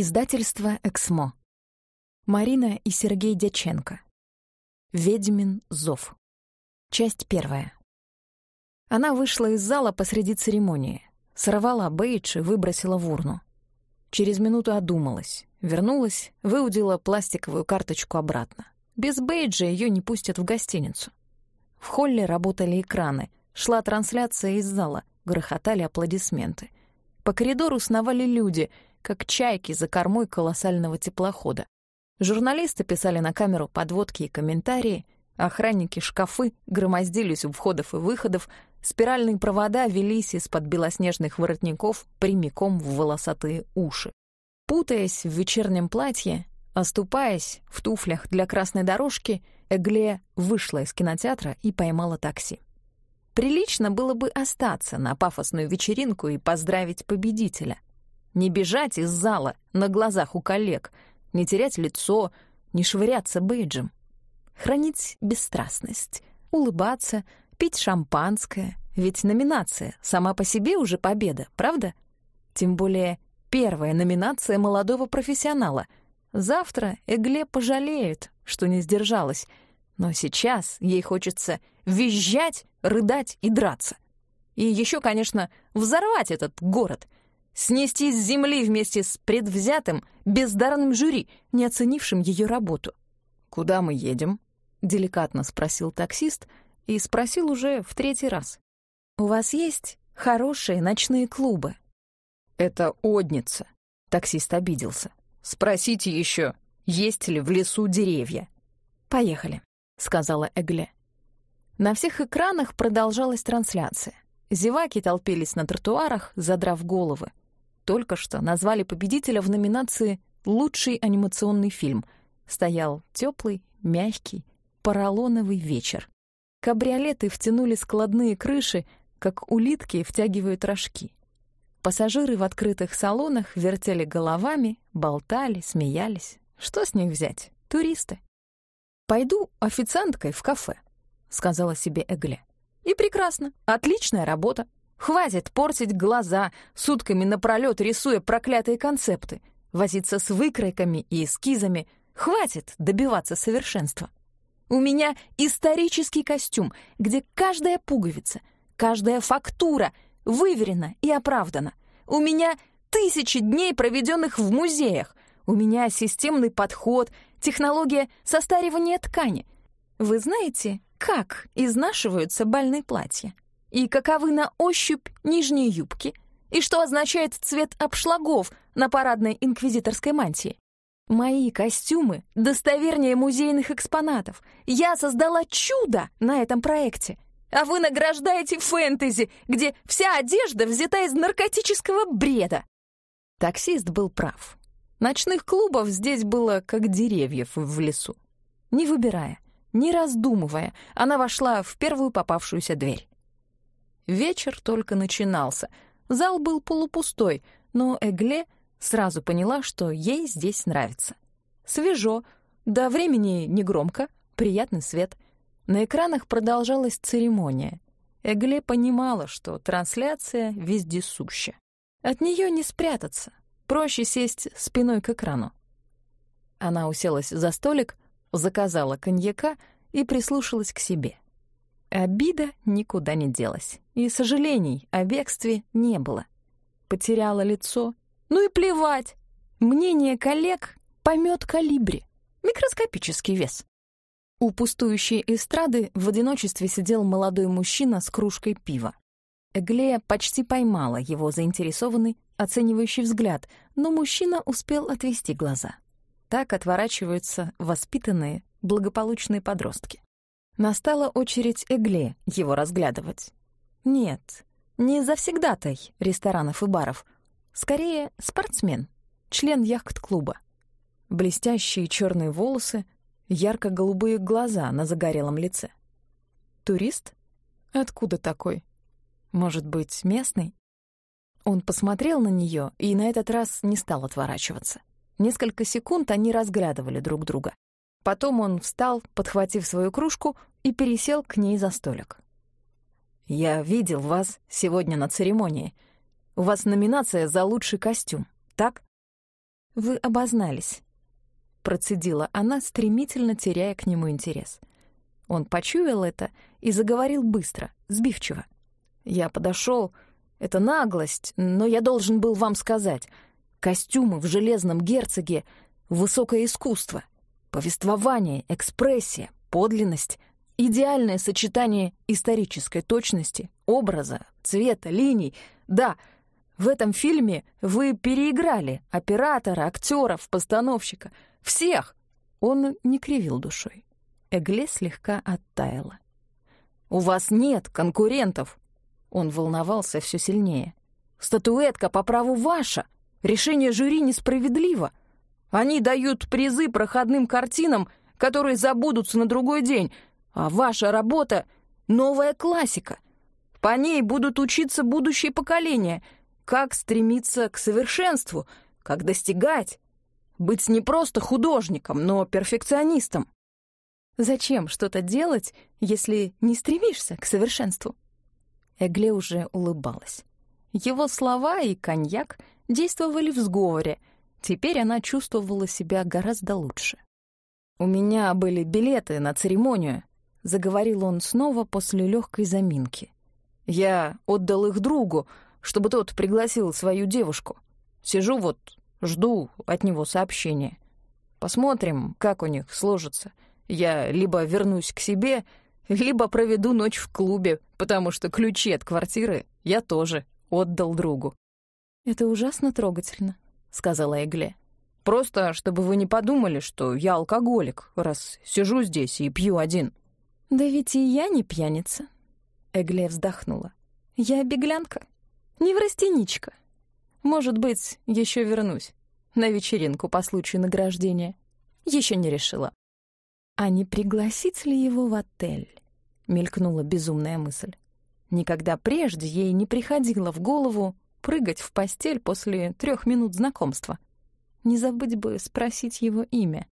Издательство «Эксмо». Марина и Сергей Дяченко. «Ведьмин зов». Часть первая. Она вышла из зала посреди церемонии, сорвала бейдж и выбросила в урну. Через минуту одумалась, вернулась, выудила пластиковую карточку обратно. Без бейджа ее не пустят в гостиницу. В холле работали экраны, шла трансляция из зала, грохотали аплодисменты. По коридору сновали люди — как чайки за кормой колоссального теплохода. Журналисты писали на камеру подводки и комментарии, охранники шкафы громоздились у входов и выходов, спиральные провода велись из-под белоснежных воротников прямиком в волосатые уши. Путаясь в вечернем платье, оступаясь в туфлях для красной дорожки, Эгле вышла из кинотеатра и поймала такси. Прилично было бы остаться на пафосную вечеринку и поздравить победителя не бежать из зала на глазах у коллег, не терять лицо, не швыряться бейджем. Хранить бесстрастность, улыбаться, пить шампанское, ведь номинация сама по себе уже победа, правда? Тем более первая номинация молодого профессионала. Завтра Эгле пожалеет, что не сдержалась, но сейчас ей хочется визжать, рыдать и драться. И еще, конечно, взорвать этот город — снести с земли вместе с предвзятым, бездарным жюри, не оценившим ее работу. «Куда мы едем?» — деликатно спросил таксист и спросил уже в третий раз. «У вас есть хорошие ночные клубы?» «Это Одница», — таксист обиделся. «Спросите еще, есть ли в лесу деревья?» «Поехали», — сказала Эгле. На всех экранах продолжалась трансляция. Зеваки толпились на тротуарах, задрав головы. Только что назвали победителя в номинации «Лучший анимационный фильм». Стоял теплый, мягкий, поролоновый вечер. Кабриолеты втянули складные крыши, как улитки втягивают рожки. Пассажиры в открытых салонах вертели головами, болтали, смеялись. Что с них взять? Туристы. «Пойду официанткой в кафе», — сказала себе Эгле. И прекрасно. Отличная работа. Хватит портить глаза, сутками напролёт рисуя проклятые концепты, возиться с выкройками и эскизами. Хватит добиваться совершенства. У меня исторический костюм, где каждая пуговица, каждая фактура выверена и оправдана. У меня тысячи дней, проведенных в музеях. У меня системный подход, технология состаривания ткани. Вы знаете, как изнашиваются бальные платья, и каковы на ощупь нижние юбки, и что означает цвет обшлагов на парадной инквизиторской мантии. Мои костюмы достовернее музейных экспонатов. Я создала чудо на этом проекте. А вы награждаете фэнтези, где вся одежда взята из наркотического бреда. Таксист был прав. Ночных клубов здесь было как деревьев в лесу. Не выбирая, не раздумывая, она вошла в первую попавшуюся дверь. Вечер только начинался. Зал был полупустой, но Эгле сразу поняла, что ей здесь нравится. Свежо, до времени негромко, приятный свет. На экранах продолжалась церемония. Эгле понимала, что трансляция вездесуща. От нее не спрятаться, проще сесть спиной к экрану. Она уселась за столик, заказала коньяка и прислушалась к себе. Обида никуда не делась, и сожалений о бегстве не было. Потеряла лицо. Ну и плевать! Мнение коллег — помет калибри, микроскопический вес. У пустующей эстрады в одиночестве сидел молодой мужчина с кружкой пива. Эглея почти поймала его заинтересованный, оценивающий взгляд, но мужчина успел отвести глаза. Так отворачиваются воспитанные, благополучные подростки. Настала очередь Эгле его разглядывать. Нет, не завсегдатай ресторанов и баров. Скорее, спортсмен, член яхт-клуба. Блестящие черные волосы, ярко-голубые глаза на загорелом лице. Турист? Откуда такой? Может быть, местный? Он посмотрел на нее и на этот раз не стал отворачиваться. Несколько секунд они разглядывали друг друга. Потом он встал, подхватив свою кружку, и пересел к ней за столик. «Я видел вас сегодня на церемонии. У вас номинация за лучший костюм, так?» «Вы обознались», — процедила она, стремительно теряя к нему интерес. Он почуял это и заговорил быстро, сбивчиво. «Я подошел. Это наглость, но я должен был вам сказать. Костюмы в «Железном герцоге» — высокое искусство. Повествование, экспрессия, подлинность — идеальное сочетание исторической точности, образа, цвета, линий. Да, в этом фильме вы переиграли оператора, актеров, постановщика. Всех! Он не кривил душой. Эгле слегка оттаяла. «У вас нет конкурентов!» Он волновался все сильнее. «Статуэтка по праву ваша!» Решение жюри несправедливо. Они дают призы проходным картинам, которые забудутся на другой день, а ваша работа — новая классика. По ней будут учиться будущие поколения, как стремиться к совершенству, как достигать, быть не просто художником, но перфекционистом. Зачем что-то делать, если не стремишься к совершенству? Эгле уже улыбалась. Его слова и коньяк — действовали в сговоре. Теперь она чувствовала себя гораздо лучше. «У меня были билеты на церемонию», — заговорил он снова после легкой заминки. «Я отдал их другу, чтобы тот пригласил свою девушку. Сижу вот, жду от него сообщения. Посмотрим, как у них сложится. Я либо вернусь к себе, либо проведу ночь в клубе, потому что ключи от квартиры я тоже отдал другу. «Это ужасно трогательно», — сказала Эгле. «Просто, чтобы вы не подумали, что я алкоголик, раз сижу здесь и пью один». «Да ведь и я не пьяница», — Эгле вздохнула. «Я беглянка, неврастеничка. Может быть, еще вернусь на вечеринку по случаю награждения. Еще не решила». «А не пригласить ли его в отель?» — мелькнула безумная мысль. Никогда прежде ей не приходило в голову прыгать в постель после трех минут знакомства. Не забыть бы спросить его имя.